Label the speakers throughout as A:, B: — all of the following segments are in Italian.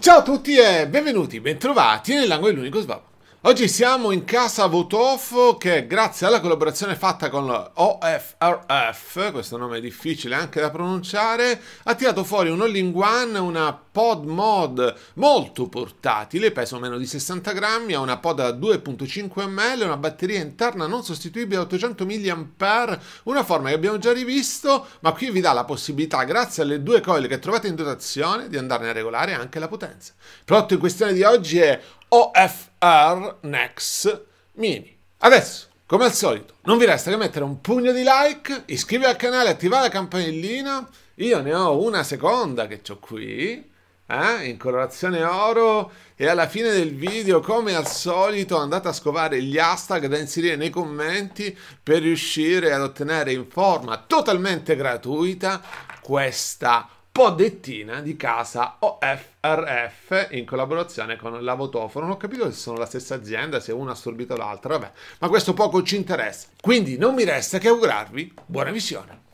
A: Ciao a tutti e benvenuti, bentrovati nell'angolo dell'unico svago. Oggi siamo in casa Votoff che grazie alla collaborazione fatta con OFRF, questo nome è difficile anche da pronunciare, ha tirato fuori un all-in-one, una pod mod molto portatile, pesa meno di 60 grammi, ha una pod a 2.5 ml, una batteria interna non sostituibile a 800 mAh, una forma che abbiamo già rivisto, ma qui vi dà la possibilità, grazie alle due coil che trovate in dotazione, di andarne a regolare anche la potenza. Il prodotto in questione di oggi è OFRF Air Nex Mini. Adesso, come al solito, non vi resta che mettere un pugno di like, iscrivervi al canale, attivare la campanellina. Io ne ho una seconda che ho qui, eh, in colorazione oro. E alla fine del video, come al solito, andate a scovare gli hashtag da inserire nei commenti per riuscire ad ottenere in forma totalmente gratuita questa podettina di casa OFRF in collaborazione con Lavotofono. Non ho capito se sono la stessa azienda, se una ha assorbito l'altra, vabbè, ma questo poco ci interessa. Quindi non mi resta che augurarvi buona visione.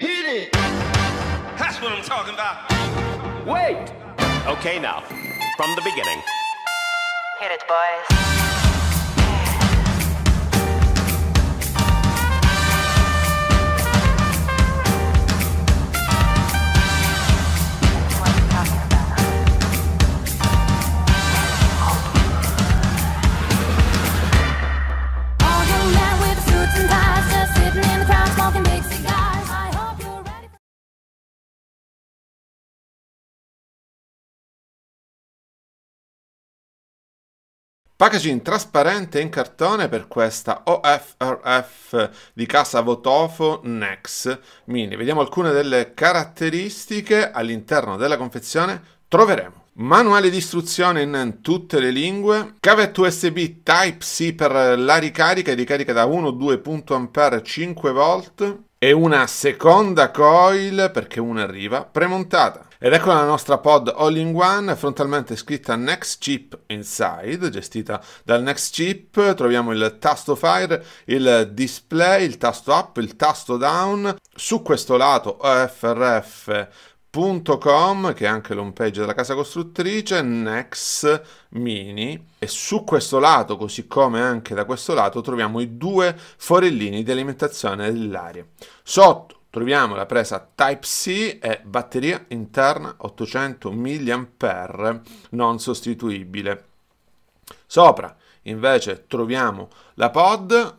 A: Hit it! That's what I'm talking about. Wait! Okay now, from the beginning. Hit it, boys. Packaging trasparente in cartone per questa OFRF di casa Votofo Nex Mini. Vediamo alcune delle caratteristiche all'interno della confezione. Troveremo Manuale di istruzione in tutte le lingue, cavetto USB Type-C per la ricarica e ricarica da 1-2.A 5V e una seconda coil perché una arriva premontata. Ed ecco la nostra pod all in one, frontalmente scritta Next Chip Inside, gestita dal Next Chip. Troviamo il tasto Fire, il display, il tasto up, il tasto down. Su questo lato OFRF che è anche l'home page della casa costruttrice, Next Mini e su questo lato, così come anche da questo lato, troviamo i due forellini di alimentazione dell'aria. Sotto Troviamo la presa Type-C e batteria interna 800 mAh non sostituibile. Sopra invece troviamo la pod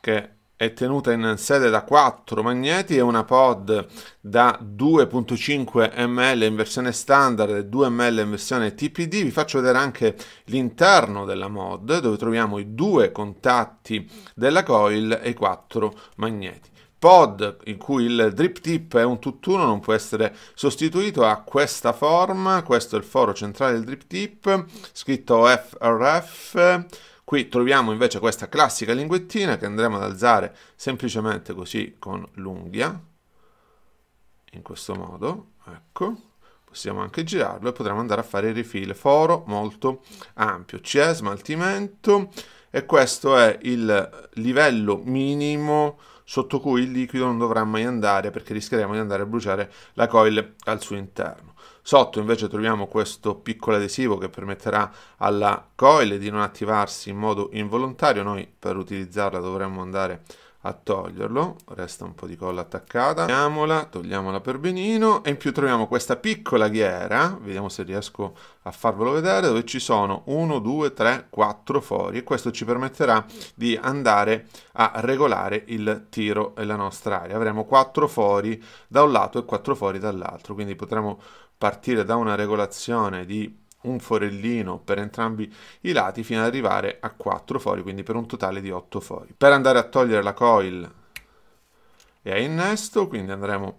A: che è tenuta in sede da 4 magneti e una pod da 2.5 ml in versione standard e 2 ml in versione TPD. Vi faccio vedere anche l'interno della mod dove troviamo i due contatti della coil e i 4 magneti pod in cui il drip tip è un tutt'uno non può essere sostituito a questa forma, questo è il foro centrale del drip tip, scritto FRF, qui troviamo invece questa classica linguettina che andremo ad alzare semplicemente così con l'unghia, in questo modo, ecco, possiamo anche girarlo e potremo andare a fare il refill, foro molto ampio, c'è smaltimento e questo è il livello minimo sotto cui il liquido non dovrà mai andare perché rischieremo di andare a bruciare la coil al suo interno. Sotto invece troviamo questo piccolo adesivo che permetterà alla coil di non attivarsi in modo involontario, noi per utilizzarla dovremmo andare a a toglierlo, resta un po' di colla attaccata, togliamola, togliamola per benino e in più troviamo questa piccola ghiera, vediamo se riesco a farvelo vedere, dove ci sono 1, 2, 3, 4 fori e questo ci permetterà di andare a regolare il tiro e la nostra aria, avremo 4 fori da un lato e 4 fori dall'altro, quindi potremo partire da una regolazione di un forellino per entrambi i lati fino ad arrivare a 4 fori, quindi per un totale di 8 fori. Per andare a togliere la coil e a innesto, quindi andremo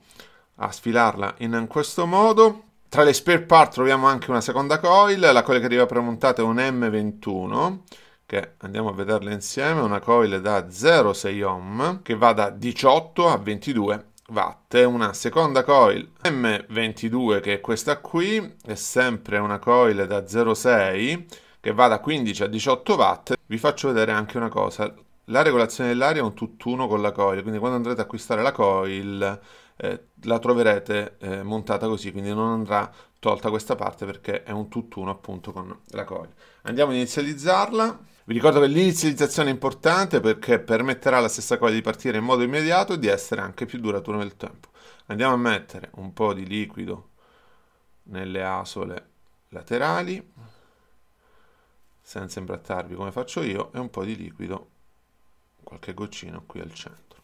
A: a sfilarla in questo modo. Tra le spare part troviamo anche una seconda coil, la coil che arriva premontata è un M21, che andiamo a vederla insieme, una coil da 0,6 ohm, che va da 18 a 22 Watt, una seconda coil M22 che è questa qui, è sempre una coil da 0,6 che va da 15 a 18 watt. Vi faccio vedere anche una cosa, la regolazione dell'aria è un tutt'uno con la coil, quindi quando andrete ad acquistare la coil eh, la troverete eh, montata così, quindi non andrà tolta questa parte perché è un tutt'uno appunto con la coil. Andiamo ad inizializzarla. Vi ricordo che l'inizializzazione è importante perché permetterà alla stessa coil di partire in modo immediato e di essere anche più duratura nel tempo. Andiamo a mettere un po' di liquido nelle asole laterali, senza imbrattarvi come faccio io, e un po' di liquido, qualche goccino qui al centro.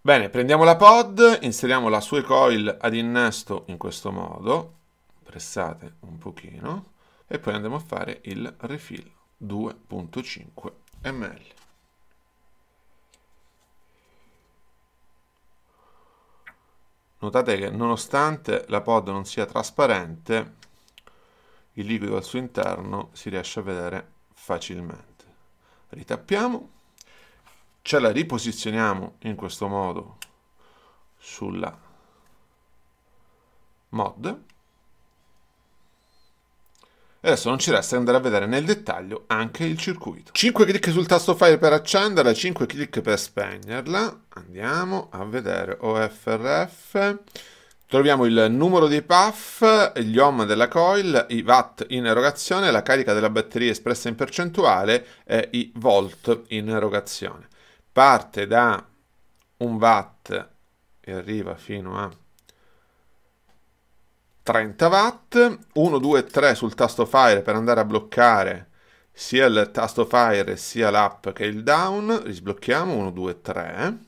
A: Bene, prendiamo la pod, inseriamo la sua coil ad innesto in questo modo, pressate un pochino, e poi andiamo a fare il refill. 2.5 ml. Notate che nonostante la pod non sia trasparente, il liquido al suo interno si riesce a vedere facilmente. Ritappiamo, ce la riposizioniamo in questo modo sulla mod adesso non ci resta che andare a vedere nel dettaglio anche il circuito. 5 clic sul tasto file per accenderla, 5 clic per spegnerla. Andiamo a vedere OFRF. Troviamo il numero dei puff, gli ohm della coil, i watt in erogazione, la carica della batteria espressa in percentuale e i volt in erogazione. Parte da 1 watt e arriva fino a 30 watt, 1, 2, 3 sul tasto fire per andare a bloccare sia il tasto fire sia l'up che il down, risblocchiamo 1, 2, 3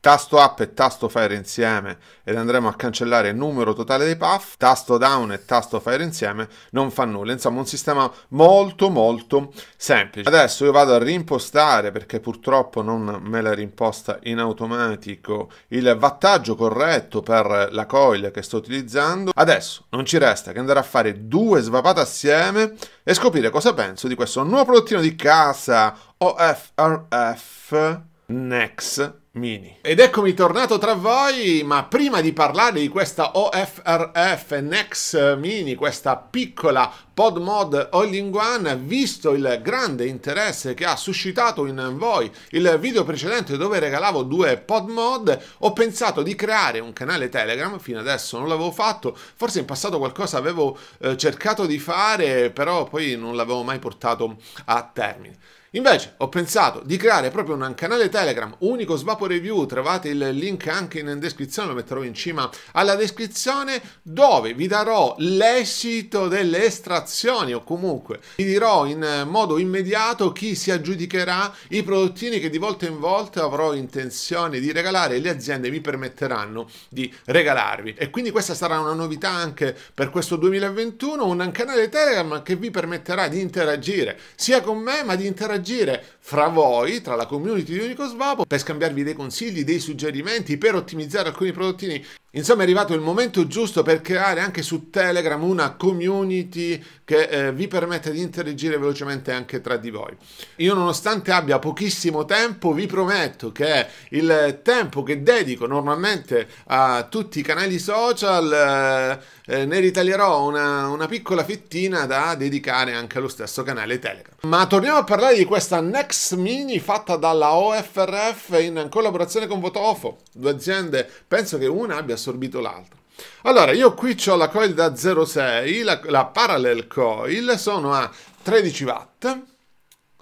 A: tasto up e tasto fire insieme ed andremo a cancellare il numero totale dei puff, tasto down e tasto fire insieme non fa nulla, insomma un sistema molto molto semplice. Adesso io vado a rimpostare perché purtroppo non me la rimposta in automatico il wattaggio corretto per la coil che sto utilizzando. Adesso non ci resta che andare a fare due svapate assieme e scoprire cosa penso di questo nuovo prodottino di casa OFRF Next Mini. Ed eccomi tornato tra voi, ma prima di parlare di questa OFRF Nex Mini, questa piccola PodMod All-in-One, visto il grande interesse che ha suscitato in voi il video precedente dove regalavo due PodMod, ho pensato di creare un canale Telegram, fino adesso non l'avevo fatto, forse in passato qualcosa avevo eh, cercato di fare, però poi non l'avevo mai portato a termine. Invece ho pensato di creare proprio un canale Telegram unico Svapo Review, trovate il link anche in descrizione, lo metterò in cima alla descrizione, dove vi darò l'esito delle estrazioni informazioni o comunque vi dirò in eh, modo immediato chi si aggiudicherà i prodottini che di volta in volta avrò intenzione di regalare e le aziende mi permetteranno di regalarvi. E quindi questa sarà una novità anche per questo 2021, un canale Telegram che vi permetterà di interagire sia con me ma di interagire fra voi, tra la community di Unico Svapo, per scambiarvi dei consigli, dei suggerimenti, per ottimizzare alcuni prodottini Insomma è arrivato il momento giusto per creare anche su Telegram una community che eh, vi permette di interagire velocemente anche tra di voi. Io nonostante abbia pochissimo tempo vi prometto che il tempo che dedico normalmente a tutti i canali social eh, eh ne ritaglierò una, una piccola fettina da dedicare anche allo stesso canale Telegram. Ma torniamo a parlare di questa Next Mini fatta dalla OFRF in collaborazione con Votofo, due aziende, penso che una abbia assorbito l'altro. Allora, io qui ho la coil da 0,6, la, la parallel coil, sono a 13 watt,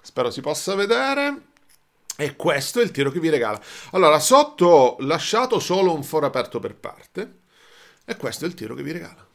A: spero si possa vedere, e questo è il tiro che vi regala. Allora, sotto ho lasciato solo un foro aperto per parte, e questo è il tiro che vi regala.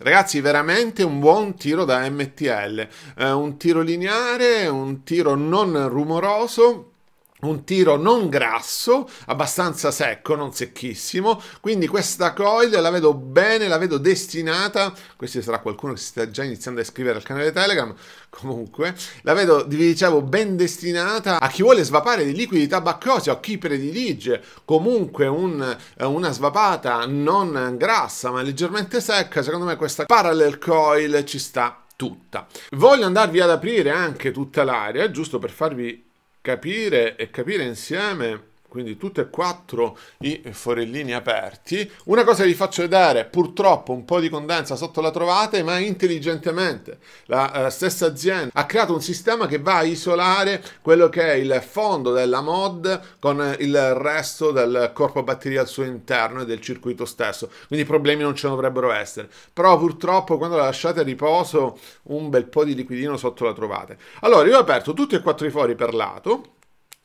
A: Ragazzi, veramente un buon tiro da MTL, eh, un tiro lineare, un tiro non rumoroso un tiro non grasso, abbastanza secco, non secchissimo, quindi questa coil la vedo bene, la vedo destinata, questo sarà qualcuno che si sta già iniziando a iscrivere al canale Telegram, comunque, la vedo, vi dicevo, ben destinata a chi vuole svapare di liquidi tabaccosi o a chi predilige comunque un, eh, una svapata non grassa ma leggermente secca, secondo me questa parallel coil ci sta tutta. Voglio andarvi ad aprire anche tutta l'area, giusto per farvi capire e capire insieme quindi tutti e quattro i forellini aperti. Una cosa vi faccio vedere, purtroppo un po' di condensa sotto la trovate, ma intelligentemente la eh, stessa azienda ha creato un sistema che va a isolare quello che è il fondo della mod con eh, il resto del corpo batteria al suo interno e del circuito stesso, quindi problemi non ce ne dovrebbero essere. Però purtroppo quando la lasciate a riposo un bel po' di liquidino sotto la trovate. Allora io ho aperto tutti e quattro i fori per lato,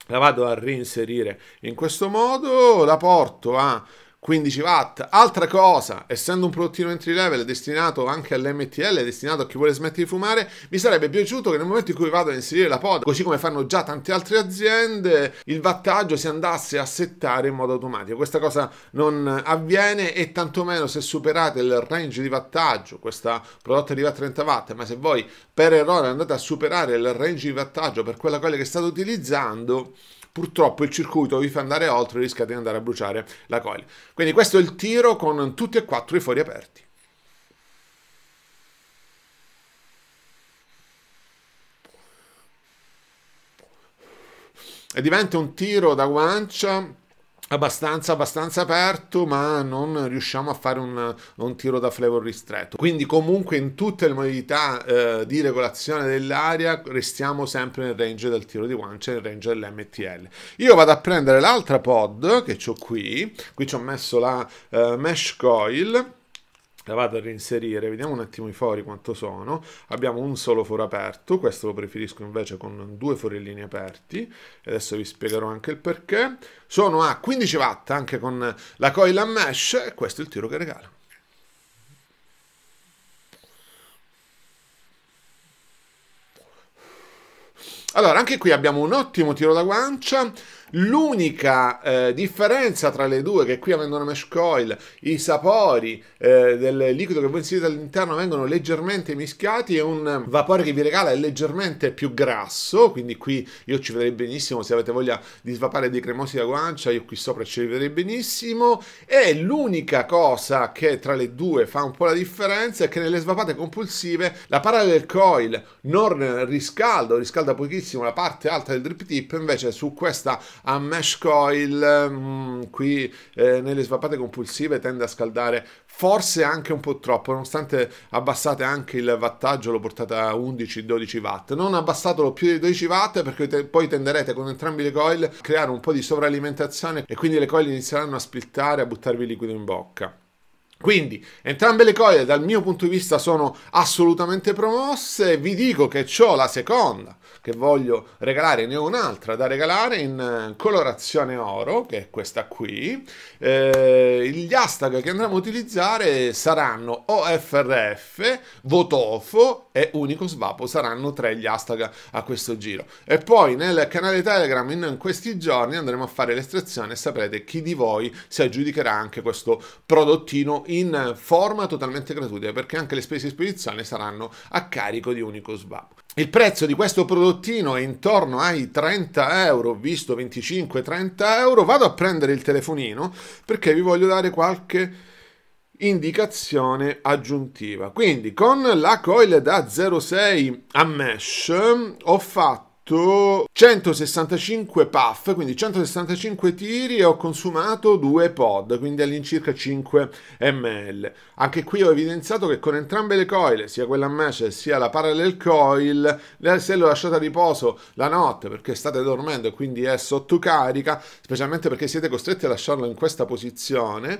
A: la vado a reinserire in questo modo, la porto a 15 watt. Altra cosa, essendo un prodottino entry level destinato anche all'MTL, destinato a chi vuole smettere di fumare, mi sarebbe piaciuto che nel momento in cui vado a inserire la pod, così come fanno già tante altre aziende, il wattaggio si andasse a settare in modo automatico. Questa cosa non avviene e tantomeno se superate il range di wattaggio, questa prodotta arriva a 30 watt, ma se voi per errore andate a superare il range di wattaggio per quella quale che state utilizzando, purtroppo il circuito vi fa andare oltre e rischia di andare a bruciare la coil. Quindi questo è il tiro con tutti e quattro i fori aperti. E diventa un tiro da guancia abbastanza, abbastanza aperto, ma non riusciamo a fare un, un tiro da flavor ristretto. Quindi comunque in tutte le modalità eh, di regolazione dell'aria restiamo sempre nel range del tiro di guancia, nel range dell'MTL. Io vado a prendere l'altra pod che ho qui, qui ci ho messo la eh, mesh coil, la vado a reinserire, vediamo un attimo i fori quanto sono, abbiamo un solo foro aperto, questo lo preferisco invece con due forellini aperti, adesso vi spiegherò anche il perché, sono a 15 watt anche con la coil a mesh e questo è il tiro che regalo. Allora, anche qui abbiamo un ottimo tiro da guancia, L'unica eh, differenza tra le due, che qui avendo una mesh coil, i sapori eh, del liquido che voi inserite all'interno vengono leggermente mischiati è un vapore che vi regala è leggermente più grasso, quindi qui io ci vedrei benissimo se avete voglia di svapare dei cremosi da guancia, io qui sopra ci vedrei benissimo. E l'unica cosa che tra le due fa un po' la differenza è che nelle svapate compulsive la parallel coil non riscalda riscalda pochissimo la parte alta del drip tip, invece su questa a mesh coil, mm, qui eh, nelle svappate compulsive tende a scaldare forse anche un po' troppo, nonostante abbassate anche il wattaggio, l'ho portata a 11-12 watt. Non abbassatelo più di 12 watt perché te poi tenderete con entrambi le coil a creare un po' di sovralimentazione e quindi le coil inizieranno a splittare, a buttarvi liquido in bocca. Quindi entrambe le cose dal mio punto di vista sono assolutamente promosse, vi dico che ho la seconda che voglio regalare, ne ho un'altra da regalare in eh, colorazione oro, che è questa qui. Eh, gli hashtag che andremo a utilizzare saranno OFRF, Votofo e Unico Svapo saranno tre gli hashtag a questo giro. E poi nel canale Telegram in questi giorni andremo a fare l'estrazione e saprete chi di voi si aggiudicherà anche questo prodottino in forma totalmente gratuita perché anche le spese di spedizione saranno a carico di Unico Svapo. Il prezzo di questo prodottino è intorno ai 30 euro, visto 25-30 euro. Vado a prendere il telefonino perché vi voglio dare qualche indicazione aggiuntiva. Quindi con la coil da 0,6 a mesh ho fatto 165 puff, quindi 165 tiri e ho consumato due pod, quindi all'incirca 5 ml. Anche qui ho evidenziato che con entrambe le coil, sia quella mesh cioè sia la parallel coil, se l'ho lasciata a riposo la notte perché state dormendo e quindi è sotto carica, specialmente perché siete costretti a lasciarlo in questa posizione,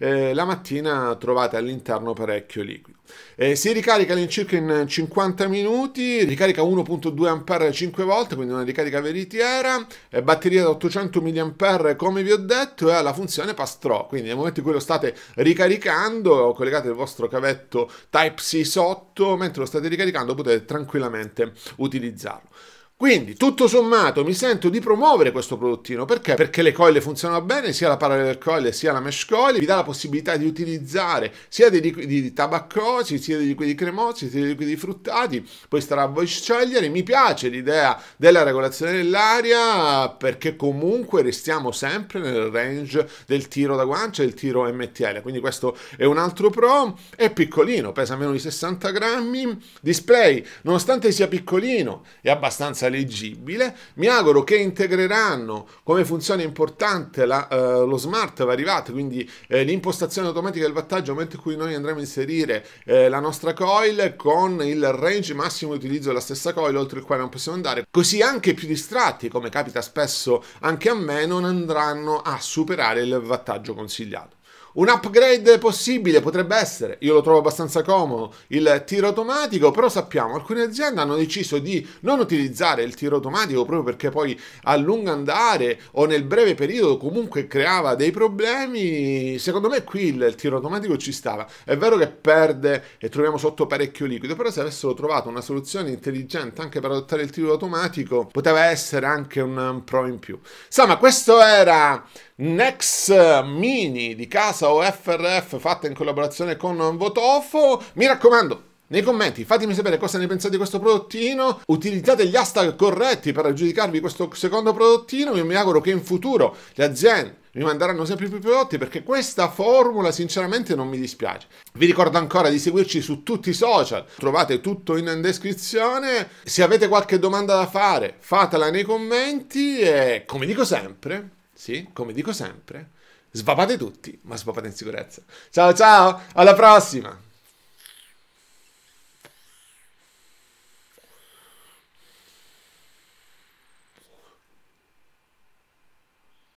A: eh, la mattina trovate all'interno parecchio liquido. Eh, si ricarica all'incirca in 50 minuti, ricarica 1.2 ampere 5 5 volte, quindi una ricarica veritiera, eh, batteria da 800 mAh come vi ho detto e ha la funzione pass through, quindi nel momento in cui lo state ricaricando collegate il vostro cavetto Type-C sotto, mentre lo state ricaricando potete tranquillamente utilizzarlo. Quindi, tutto sommato, mi sento di promuovere questo prodottino. Perché? Perché le coil funzionano bene, sia la parallel coil sia la mesh coil. Vi dà la possibilità di utilizzare sia dei liquidi tabaccosi, sia dei liquidi cremosi, sia dei liquidi fruttati. Poi starà a voi scegliere. Mi piace l'idea della regolazione dell'aria perché comunque restiamo sempre nel range del tiro da guancia e del tiro MTL. Quindi questo è un altro pro. È piccolino, pesa meno di 60 grammi. Display, nonostante sia piccolino, è abbastanza abbastanza leggibile. Mi auguro che integreranno come funzione importante la, eh, lo smart varivat, quindi eh, l'impostazione automatica del wattaggio al momento in cui noi andremo a inserire eh, la nostra coil con il range massimo di utilizzo della stessa coil oltre il quale non possiamo andare. Così anche più distratti, come capita spesso anche a me, non andranno a superare il wattaggio consigliato. Un upgrade possibile potrebbe essere, io lo trovo abbastanza comodo, il tiro automatico, però sappiamo, alcune aziende hanno deciso di non utilizzare il tiro automatico proprio perché poi a lungo andare o nel breve periodo comunque creava dei problemi. Secondo me qui il tiro automatico ci stava. È vero che perde e troviamo sotto parecchio liquido, però se avessero trovato una soluzione intelligente anche per adottare il tiro automatico, poteva essere anche un pro in più. Insomma, questo era Next Mini di casa Salsa o FRF fatta in collaborazione con Votofo. Mi raccomando, nei commenti fatemi sapere cosa ne pensate di questo prodottino, utilizzate gli hashtag corretti per aggiudicarvi questo secondo prodottino, io mi auguro che in futuro le aziende mi manderanno sempre più prodotti perché questa formula sinceramente non mi dispiace. Vi ricordo ancora di seguirci su tutti i social, trovate tutto in descrizione, se avete qualche domanda da fare fatela nei commenti e come dico sempre, sì, come dico sempre, svapate tutti, ma svapate in sicurezza. Ciao ciao, alla prossima!